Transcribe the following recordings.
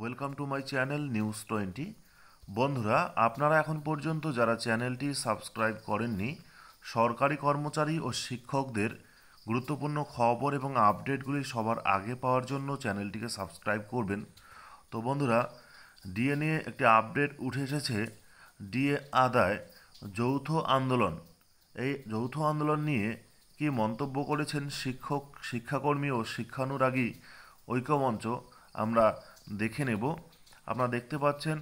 welcome to my channel news twenty বন্ধুরা আপনারা এখন পর্যন্ত যারা চ্যানেলটি সাবস্ক্রাইব করেননি সরকারি কর্মচারী ও শিক্ষকদের গুরুত্বপূর্ণ খবর এবং আপডেটগুলি সবার আগে পাওয়ার জন্য চ্যানেলটিকে সাবস্ক্রাইব করবেন তো বন্ধুরা ডিএনএ একটি আপডেট উঠে এসেছে ডিএ আদায় যৌথ আন্দোলন এই যৌথ আন্দোলন নিয়ে কি মন্তব্য করেছেন শিক্ষক শিক্ষাকর্মী ও শিক্ষানুরাগী ঐক্যমঞ্চ আমরা দেখে নেব আপনারা দেখতে পাচ্ছেন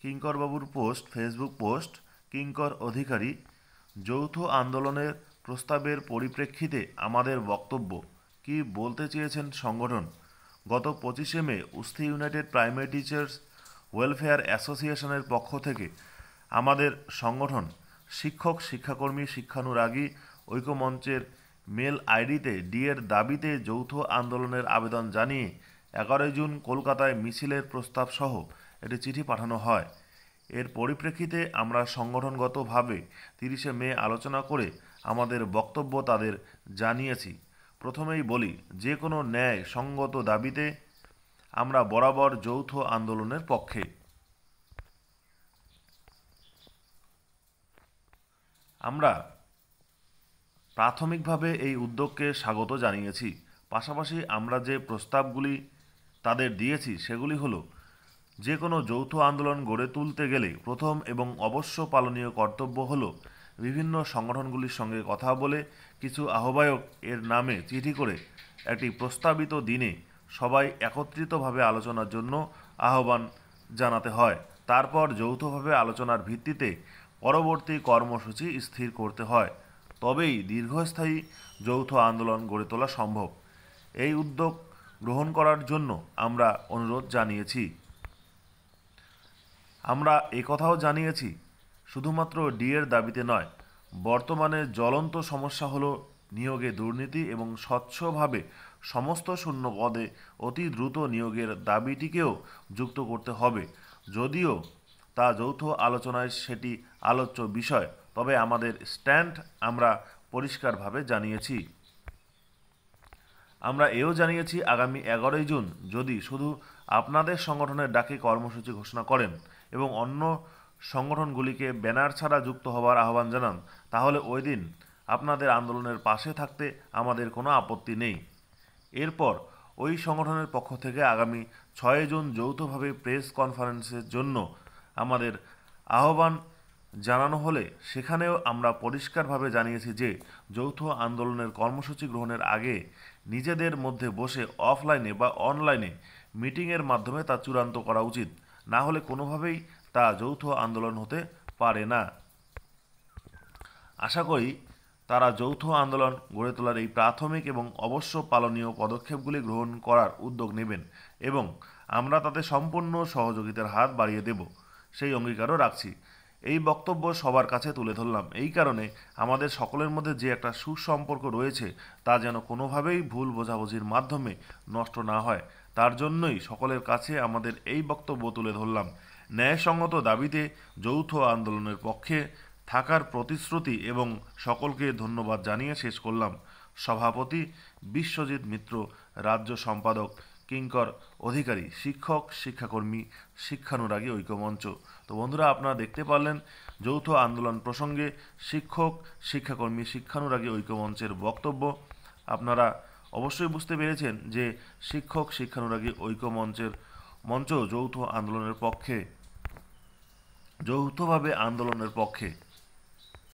কিঙ্করবাবুর post Facebook post Kinkar Adhikari যৌথ আন্দোলনের প্রস্তাবের পরিপ্রেক্ষিতে আমাদের বক্তব্য কি বলতে চেয়েছেন সংগঠন গত পঁচিশে May Usthi United Primary Teachers Welfare অ্যাসোসিয়েশনের পক্ষ থেকে আমাদের সংগঠন শিক্ষক শিক্ষাকর্মী শিক্ষানুরাগী ঐক্যমঞ্চের মেল আইডিতে ডিএর দাবিতে যৌথ আন্দোলনের আবেদন জানিয়ে এগারোই জুন কলকাতায় মিছিলের প্রস্তাব সহ একটি চিঠি পাঠানো হয় এর পরিপ্রেক্ষিতে আমরা সংগঠনগতভাবে তিরিশে মে আলোচনা করে আমাদের বক্তব্য তাদের জানিয়েছি প্রথমেই বলি যে কোনো ন্যায় সঙ্গত দাবিতে আমরা বরাবর যৌথ আন্দোলনের পক্ষে আমরা প্রাথমিকভাবে এই উদ্যোগকে স্বাগত জানিয়েছি পাশাপাশি আমরা যে প্রস্তাবগুলি তাদের দিয়েছি সেগুলি হল যে কোনো যৌথ আন্দোলন গড়ে তুলতে গেলে প্রথম এবং অবশ্য পালনীয় কর্তব্য হল বিভিন্ন সংগঠনগুলির সঙ্গে কথা বলে কিছু আহ্বায়ক এর নামে চিঠি করে একটি প্রস্তাবিত দিনে সবাই একত্রিতভাবে আলোচনার জন্য আহ্বান জানাতে হয় তারপর যৌথভাবে আলোচনার ভিত্তিতে পরবর্তী কর্মসূচি স্থির করতে হয় তবেই দীর্ঘস্থায়ী যৌথ আন্দোলন গড়ে তোলা সম্ভব এই উদ্যোগ গ্রহণ করার জন্য আমরা অনুরোধ জানিয়েছি আমরা একথাও জানিয়েছি শুধুমাত্র ডিএর দাবিতে নয় বর্তমানে জ্বলন্ত সমস্যা হলো নিয়োগে দুর্নীতি এবং স্বচ্ছভাবে সমস্ত শূন্য পদে অতি দ্রুত নিয়োগের দাবিটিকেও যুক্ত করতে হবে যদিও তা যৌথ আলোচনায় সেটি আলোচ্য বিষয় তবে আমাদের স্ট্যান্ড আমরা পরিষ্কারভাবে জানিয়েছি আমরা এও জানিয়েছি আগামী এগারোই জুন যদি শুধু আপনাদের সংগঠনের ডাকে কর্মসূচি ঘোষণা করেন এবং অন্য সংগঠনগুলিকে ব্যানার ছাড়া যুক্ত হবার আহ্বান জানান তাহলে ওই দিন আপনাদের আন্দোলনের পাশে থাকতে আমাদের কোনো আপত্তি নেই এরপর ওই সংগঠনের পক্ষ থেকে আগামী ছয় জুন যৌথভাবে প্রেস কনফারেন্সের জন্য আমাদের আহ্বান জানানো হলে সেখানেও আমরা পরিষ্কারভাবে জানিয়েছি যে যৌথ আন্দোলনের কর্মসূচি গ্রহণের আগে নিজেদের মধ্যে বসে অফলাইনে বা অনলাইনে মিটিংয়ের মাধ্যমে তা চূড়ান্ত করা উচিত না হলে কোনোভাবেই তা যৌথ আন্দোলন হতে পারে না আশা করি তারা যৌথ আন্দোলন গড়ে তোলার এই প্রাথমিক এবং অবশ্য পালনীয় পদক্ষেপগুলি গ্রহণ করার উদ্যোগ নেবেন এবং আমরা তাতে সম্পূর্ণ সহযোগিতার হাত বাড়িয়ে দেব সেই অঙ্গীকারও রাখছি এই বক্তব্য সবার কাছে তুলে ধরলাম এই কারণে আমাদের সকলের মধ্যে যে একটা সুসম্পর্ক রয়েছে তা যেন কোনোভাবেই ভুল বোঝাবুঝির মাধ্যমে নষ্ট না হয় তার জন্যই সকলের কাছে আমাদের এই বক্তব্য তুলে ধরলাম ন্যায়সঙ্গত দাবিতে যৌথ আন্দোলনের পক্ষে থাকার প্রতিশ্রুতি এবং সকলকে ধন্যবাদ জানিয়ে শেষ করলাম সভাপতি বিশ্বজিৎ মিত্র রাজ্য সম্পাদক কিঙ্কর অধিকারী শিক্ষক শিক্ষাকর্মী শিক্ষানুরাগী ঐক্যমঞ্চ তো বন্ধুরা আপনারা দেখতে পারলেন যৌথ আন্দোলন প্রসঙ্গে শিক্ষক শিক্ষাকর্মী শিক্ষানুরাগী ঐক্যমঞ্চের বক্তব্য আপনারা অবশ্যই বুঝতে পেরেছেন যে শিক্ষক শিক্ষানুরাগী ঐক্যমঞ্চের মঞ্চ যৌথ আন্দোলনের পক্ষে যৌথভাবে আন্দোলনের পক্ষে